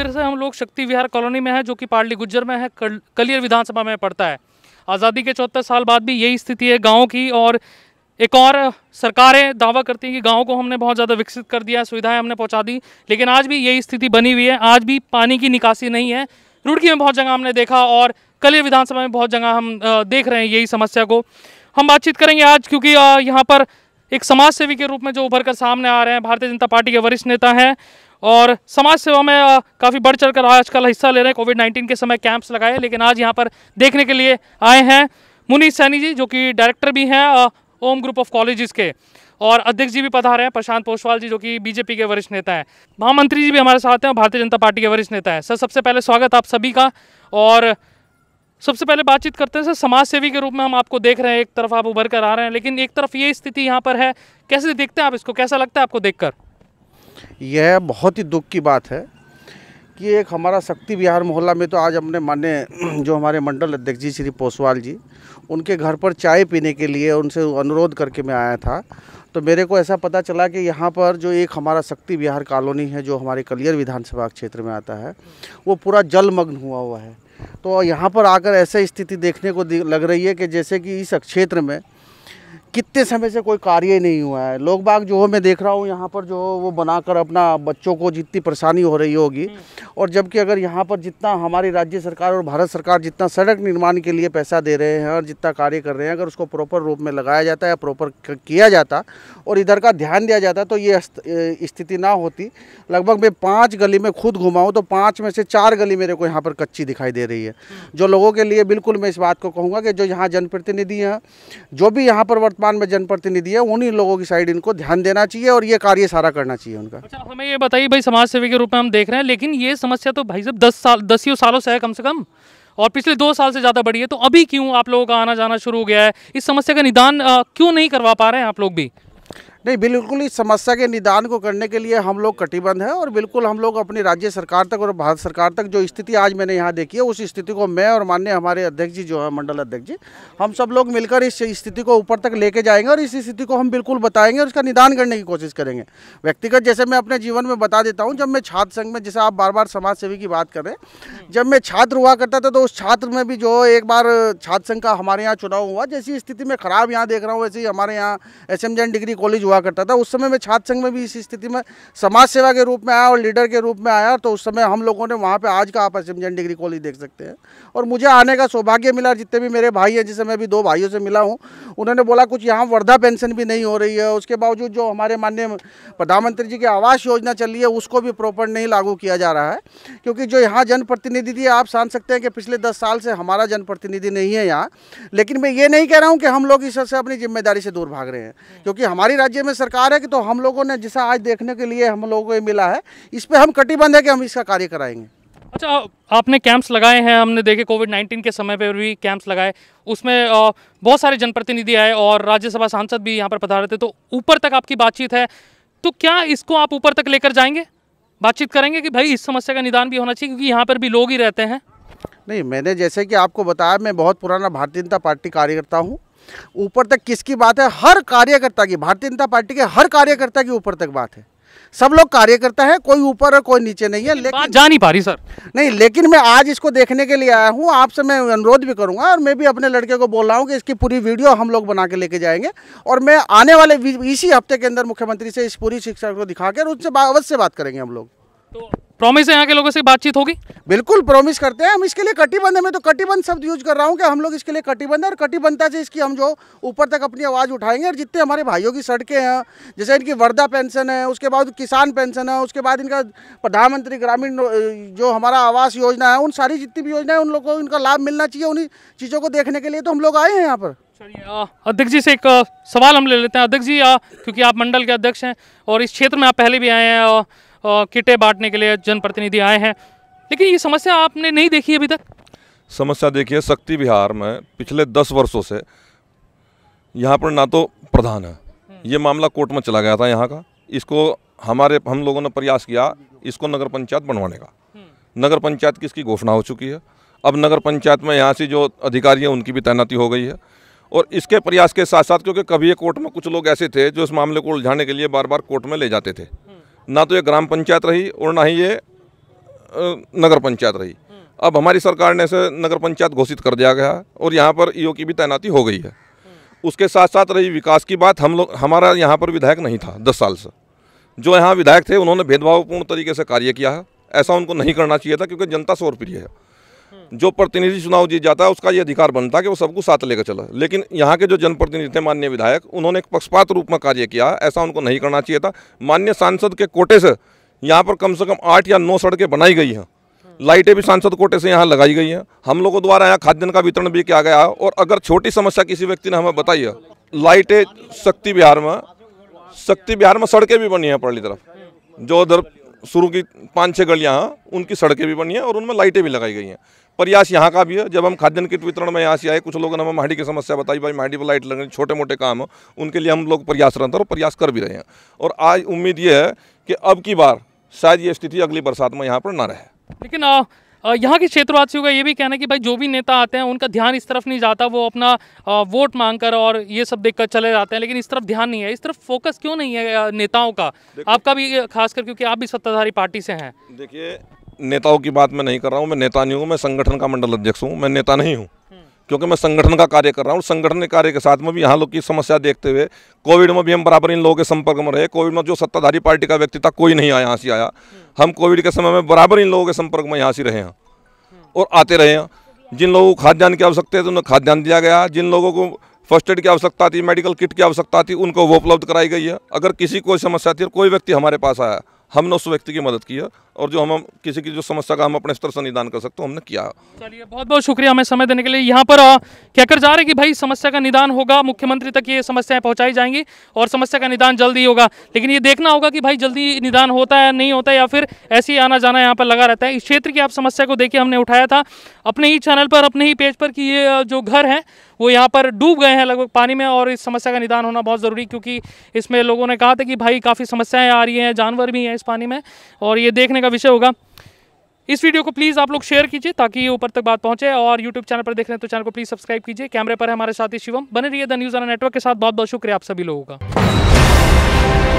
फिर से हम लोग शक्ति विहार कॉलोनी में है जो कि पार्ली गुज्जर में है कलियर विधानसभा में पड़ता है आज़ादी के चौहत्तर साल बाद भी यही स्थिति है गाँव की और एक और सरकारें दावा करती हैं कि गाँव को हमने बहुत ज़्यादा विकसित कर दिया सुविधाएं हमने पहुंचा दी लेकिन आज भी यही स्थिति बनी हुई है आज भी पानी की निकासी नहीं है रुड़की में बहुत जगह हमने देखा और कलियर विधानसभा में बहुत जगह हम देख रहे हैं यही समस्या को हम बातचीत करेंगे आज क्योंकि यहाँ पर एक समाज सेवी के रूप में जो उभर कर सामने आ रहे हैं भारतीय जनता पार्टी के वरिष्ठ नेता हैं और समाज सेवा में काफ़ी बढ़ चढ़ कर आजकल हिस्सा ले रहे हैं कोविड नाइन्टीन के समय कैंप्स लगाए लेकिन आज यहाँ पर देखने के लिए आए हैं मुनीष सैनी जी जो कि डायरेक्टर भी हैं ओम ग्रुप ऑफ कॉलेजेस के और अध्यक्ष जी भी पता रहे हैं प्रशांत पोषवाल जी जो कि बीजेपी के वरिष्ठ नेता हैं महामंत्री जी भी हमारे साथ हैं भारतीय जनता पार्टी के वरिष्ठ नेता हैं सर सबसे पहले स्वागत आप सभी का और सबसे पहले बातचीत करते हैं सर समाज सेवी के रूप में हम आपको देख रहे हैं एक तरफ आप उभर कर आ रहे हैं लेकिन एक तरफ ये स्थिति यहाँ पर है कैसे देखते हैं आप इसको कैसा लगता है आपको कर यह बहुत ही दुख की बात है कि एक हमारा शक्ति बिहार मोहल्ला में तो आज अपने मान्य जो हमारे मंडल अध्यक्ष जी श्री पोसवाल जी उनके घर पर चाय पीने के लिए उनसे अनुरोध करके मैं आया था तो मेरे को ऐसा पता चला कि यहाँ पर जो एक हमारा शक्ति बिहार कॉलोनी है जो हमारे कलियर विधानसभा क्षेत्र में आता है वो पूरा जलमग्न हुआ हुआ है तो यहाँ पर आकर ऐसे स्थिति देखने को लग रही है कि जैसे कि इस क्षेत्र में कितने समय से कोई कार्य नहीं हुआ है लोग बाग जो मैं देख रहा हूँ यहाँ पर जो वो बनाकर अपना बच्चों को जितनी परेशानी हो रही होगी हम्म। और जबकि अगर यहाँ पर जितना हमारी राज्य सरकार और भारत सरकार जितना सड़क निर्माण के लिए पैसा दे रहे हैं और जितना कार्य कर रहे हैं अगर उसको प्रॉपर रूप में लगाया जाता या प्रॉपर किया जाता और इधर का ध्यान दिया जाता तो ये स्थिति ना होती लगभग मैं पाँच गली में खुद घुमाऊँ तो पाँच में से चार गली मेरे को यहाँ पर कच्ची दिखाई दे रही है हम्म। जो लोगों के लिए बिल्कुल मैं इस बात को कहूँगा कि जो यहाँ जनप्रतिनिधि हैं जो भी यहाँ पर में जनप्रतिनिधि है उन्हीं लोगों की साइड इनको ध्यान देना चाहिए और ये कार्य सारा करना चाहिए उनका अच्छा हमें ये बताइए भाई समाज सेवी के रूप में हम देख रहे हैं लेकिन ये समस्या तो भाई साहब दस साल दसियों सालों से है कम से कम और पिछले दो साल से ज़्यादा बढ़ी है तो अभी क्यों आप लोगों का आना जाना शुरू हो गया है इस समस्या का निदान क्यों नहीं करवा पा रहे हैं आप लोग भी नहीं बिल्कुल इस समस्या के निदान को करने के लिए हम लोग कटिबद्ध हैं और बिल्कुल हम लोग अपनी राज्य सरकार तक और भारत सरकार तक जो स्थिति आज मैंने यहाँ देखी है उस स्थिति को मैं और माननीय हमारे अध्यक्ष जी जो है मंडल अध्यक्ष जी हम सब लोग मिलकर इस स्थिति को ऊपर तक लेके जाएंगे और इस स्थिति को हम बिल्कुल बताएंगे और उसका निदान करने की कोशिश करेंगे व्यक्तिगत जैसे मैं अपने जीवन में बता देता हूँ जब मैं छात्र संघ में जैसे आप बार बार समाज सेवी की बात करें जब मैं छात्र हुआ करता था तो उस छात्र में भी जो एक बार छात्र संघ का हमारे यहाँ चुनाव हुआ जैसी स्थिति में खराब यहाँ देख रहा हूँ वैसे ही हमारे यहाँ एस डिग्री कॉलेज हुआ करता था उस समय मैं छात्र संघ में भी इस स्थिति में समाज सेवा के रूप में आया और लीडर के रूप में आया तो उस समय हम लोगों ने वहाँ पर आज का आप एसमजन डिग्री कॉलेज देख सकते हैं और मुझे आने का सौभाग्य मिला जितने भी मेरे भाई हैं जिससे मैं भी दो भाइयों से मिला हूँ उन्होंने बोला कुछ यहाँ वर्धा पेंशन भी नहीं हो रही है उसके बावजूद जो हमारे माननीय प्रधानमंत्री जी की आवास योजना चल रही है उसको भी प्रॉपर नहीं लागू किया जा रहा है क्योंकि जो यहाँ जनप्रतिनिधि थे आप जान सकते हैं कि पिछले दस साल से हमारा जनप्रतिनिधि नहीं है यहाँ लेकिन मैं ये नहीं कह रहा हूँ कि हम लोग इस अपनी जिम्मेदारी से दूर भाग रहे हैं क्योंकि हमारी राज्य राज्य में सरकार है कि तो हम लोगों ने जिसे आज देखने के लिए हम लोगों को मिला है इस पर हम कटिबंध है कि हम इसका कार्य कराएंगे अच्छा आपने कैंप्स लगाए हैं हमने देखे कोविड 19 के समय पर भी कैंप्स लगाए उसमें बहुत सारे जनप्रतिनिधि आए और राज्यसभा सांसद भी यहाँ पर पधारे थे तो ऊपर तक आपकी बातचीत है तो क्या इसको आप ऊपर तक लेकर जाएंगे बातचीत करेंगे कि भाई इस समस्या का निदान भी होना चाहिए क्योंकि यहाँ पर भी लोग ही रहते हैं नहीं मैंने जैसे कि आपको बताया मैं बहुत पुराना भारतीय जनता पार्टी कार्यकर्ता हूँ ऊपर तक किसकी बात है हर कार्यकर्ता की भारतीय जनता पार्टी के हर कार्यकर्ता की ऊपर तक बात है सब लोग कार्यकर्ता है कोई ऊपर और कोई नीचे नहीं है लेकिन जा नहीं पा रही सर नहीं लेकिन मैं आज इसको देखने के लिए आया हूँ आपसे मैं अनुरोध भी करूँगा और मैं भी अपने लड़के को बोल रहा हूँ कि इसकी पूरी वीडियो हम लोग बना के लेके जाएंगे और मैं आने वाले इसी हफ्ते के अंदर मुख्यमंत्री से इस पूरी शिक्षा को दिखा कर उनसे अवश्य बात करेंगे हम लोग तो प्रॉमिस है यहाँ के लोगों से बातचीत होगी बिल्कुल प्रॉमिस करते हैं हम इसके लिए कटिबंध है मैं तो कटिबंध शब्द यूज कर रहा हूँ कि हम लोग इसके लिए कटिबंध है और कटिबंधता से इसकी हम जो ऊपर तक अपनी आवाज़ उठाएंगे और जितने हमारे भाइयों की सड़कें हैं जैसे इनकी वर्धा पेंशन है उसके बाद किसान पेंशन है उसके बाद इनका प्रधानमंत्री ग्रामीण जो हमारा आवास योजना है उन सारी जितनी भी योजना है उन लोगों को इनका लाभ मिलना चाहिए उन्हीं चीज़ों को देखने के लिए तो हम लोग आए हैं यहाँ पर अध्यक्ष जी से एक सवाल हम ले लेते हैं अध्यक्ष जी क्योंकि आप मंडल के अध्यक्ष हैं और इस क्षेत्र में आप पहले भी आए हैं किटें बांटने के लिए जनप्रतिनिधि आए हैं लेकिन ये समस्या आपने नहीं देखी अभी तक समस्या देखिए शक्ति बिहार में पिछले दस वर्षों से यहाँ पर ना तो प्रधान है हम्म। ये मामला कोर्ट में चला गया था यहाँ का इसको हमारे हम लोगों ने प्रयास किया इसको नगर पंचायत बनवाने का हम्म। नगर पंचायत की इसकी घोषणा हो चुकी है अब नगर पंचायत में यहाँ से जो अधिकारी हैं उनकी भी तैनाती हो गई है और इसके प्रयास के साथ साथ क्योंकि कभी कोर्ट में कुछ लोग ऐसे थे जो इस मामले को उलझाने के लिए बार बार कोर्ट में ले जाते थे ना तो ये ग्राम पंचायत रही और ना ही ये नगर पंचायत रही हम्म। अब हमारी सरकार ने इसे नगर पंचायत घोषित कर दिया गया और यहाँ पर ईओ की भी तैनाती हो गई है हम्म। उसके साथ साथ रही विकास की बात हम लोग हमारा यहाँ पर विधायक नहीं था दस साल से जो यहाँ विधायक थे उन्होंने भेदभावपूर्ण तरीके से कार्य किया है ऐसा उनको नहीं करना चाहिए था क्योंकि जनता प्रिय है जो प्रतिनिधि चुनाव जीत जाता है उसका ये अधिकार बनता है कि वो सबको साथ लेकर चला लेकिन यहाँ के जो जनप्रतिनिधि थे माननीय विधायक उन्होंने एक पक्षपात रूप में कार्य किया ऐसा उनको नहीं करना चाहिए था माननीय सांसद के कोटे से यहाँ पर कम से कम आठ या नौ सड़कें बनाई गई हैं लाइटें भी सांसद कोटे से यहाँ लगाई गई हैं हम लोगों द्वारा यहाँ खाद्यान्न का वितरण भी किया गया और अगर छोटी समस्या किसी व्यक्ति ने हमें बताई है लाइटें शक्ति बिहार में शक्ति बिहार में सड़कें भी बनी हैं पड़ली तरफ जो उधर शुरू की पाँच छः गलियाँ हैं उनकी सड़कें भी बनी हैं और उनमें लाइटें भी लगाई गई हैं प्रयास यहाँ का भी है जब हम खाद्यान्न किट वितरण में यहाँ से आए कुछ लोगों ने हमें माँडी की समस्या बताई भाई माँडी पर लाइट रही छोटे मोटे काम उनके लिए हम लोग प्रयासरत हैं और प्रयास कर भी रहे हैं और आज उम्मीद ये है कि अब की बार शायद ये स्थिति अगली बरसात में यहाँ पर ना रहे लेकिन यहाँ के क्षेत्रवासियों का ये भी कहना है कि भाई जो भी नेता आते हैं उनका ध्यान इस तरफ नहीं जाता वो अपना वोट मांग कर और ये सब देख कर चले जाते हैं लेकिन इस तरफ ध्यान नहीं है इस तरफ फोकस क्यों नहीं है नेताओं का आपका भी खासकर क्योंकि आप भी सत्ताधारी पार्टी से हैं देखिए नेताओं की बात मैं नहीं कर रहा हूँ मैं नेता नहीं हूँ मैं संगठन का मंडल अध्यक्ष हूँ मैं नेता नहीं हूँ क्योंकि मैं संगठन का कार्य कर रहा हूँ संगठन के कार्य के साथ में भी यहाँ लोग की समस्या देखते हुए कोविड में भी हम बराबर इन लोगों के संपर्क में रहे कोविड में जो सत्ताधारी पार्टी का व्यक्ति था कोई नहीं आया यहाँ से आया हम कोविड के समय में बराबर इन लोगों के संपर्क में यहाँ से रहे हैं और आते रहे हैं जिन लोगों को खाद्यान्न की आवश्यकता है तो उन्हें खाद्यान्न दिया गया जिन लोगों को फर्स्ट एड की आवश्यकता थी मेडिकल किट की आवश्यकता थी उनको वो उपलब्ध कराई गई है अगर किसी कोई समस्या थी और कोई व्यक्ति हमारे पास आया हमने उस व्यक्ति की मदद की है और जो हम, किसी की जो समस्या का हम अपने स्तर से निदान कर सकते हो हमने किया चलिए बहुत बहुत शुक्रिया हमें समय देने के लिए यहाँ पर कहकर जा रहे कि भाई समस्या का निदान होगा मुख्यमंत्री तक ये समस्याएं पहुँचाई जाएंगी और समस्या का निदान जल्दी होगा लेकिन ये देखना होगा कि भाई जल्दी निदान होता है नहीं होता है या फिर ऐसे ही आना जाना यहाँ पर लगा रहता है इस क्षेत्र की आप समस्या को देखिए हमने उठाया था अपने ही चैनल पर अपने ही पेज पर कि ये जो घर है वो यहाँ पर डूब गए हैं लगभग पानी में और इस समस्या का निदान होना बहुत ज़रूरी क्योंकि इसमें लोगों ने कहा था कि भाई काफ़ी समस्याएँ आ रही हैं जानवर भी हैं इस पानी में और ये देखने का विषय होगा इस वीडियो को प्लीज़ आप लोग शेयर कीजिए ताकि ये ऊपर तक बात पहुंचे और यूट्यूब चैनल पर देख रहे हैं तो चैनल को प्लीज़ सब्सक्राइब कीजिए कैमरे पर हमारे साथी शिवम बने रहिए द न्यूज़ आना नेटवर्क के साथ बहुत बहुत शुक्रिया आप सभी लोगों का